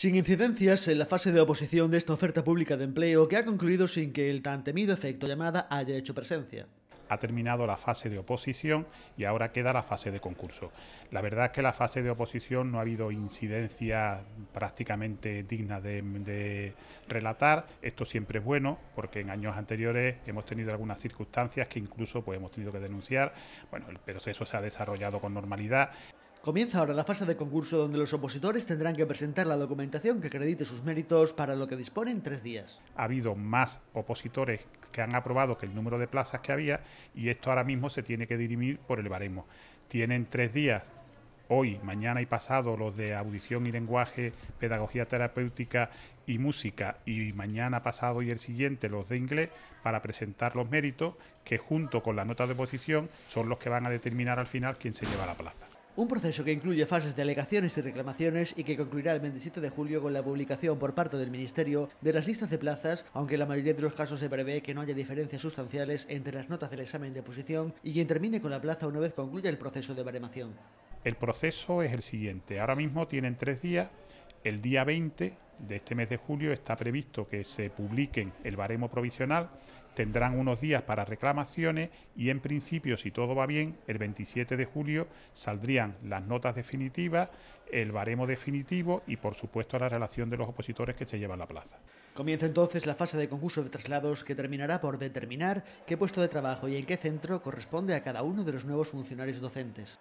Sin incidencias en la fase de oposición de esta oferta pública de empleo que ha concluido sin que el tan temido efecto llamada haya hecho presencia ha terminado la fase de oposición y ahora queda la fase de concurso. La verdad es que la fase de oposición no ha habido incidencia prácticamente digna de, relatar. Esto siempre es bueno porque en años anteriores hemos tenido algunas circunstancias que incluso pues, hemos tenido que denunciar. Bueno, el proceso se ha desarrollado con normalidad. Comienza ahora la fase de concurso donde los opositores tendrán que presentar la documentación que acredite sus méritos para lo que disponen tres días. Ha habido más opositores que han aprobado que el número de plazas que había y esto ahora mismo se tiene que dirimir por el baremo. Tienen tres días, hoy, mañana y pasado, los de audición y lenguaje, pedagogía terapéutica y música y mañana pasado y el siguiente los de inglés para presentar los méritos que junto con la nota de oposición son los que van a determinar al final quién se lleva la plaza. Un proceso que incluye fases de alegaciones y reclamaciones y que concluirá el 27 de julio con la publicación por parte del Ministerio de las listas de plazas, aunque en la mayoría de los casos se prevé que no haya diferencias sustanciales entre las notas del examen de oposición y quien termine con la plaza una vez concluya el proceso de baremación. El proceso es el siguiente. Ahora mismo tienen tres días. El día 20 de este mes de julio está previsto que se publiquen el baremo provisional tendrán unos días para reclamaciones y en principio, si todo va bien, el 27 de julio saldrían las notas definitivas, el baremo definitivo y, por supuesto, la relación de los opositores que se llevan a la plaza. Comienza entonces la fase de concurso de traslados que terminará por determinar qué puesto de trabajo y en qué centro corresponde a cada uno de los nuevos funcionarios docentes.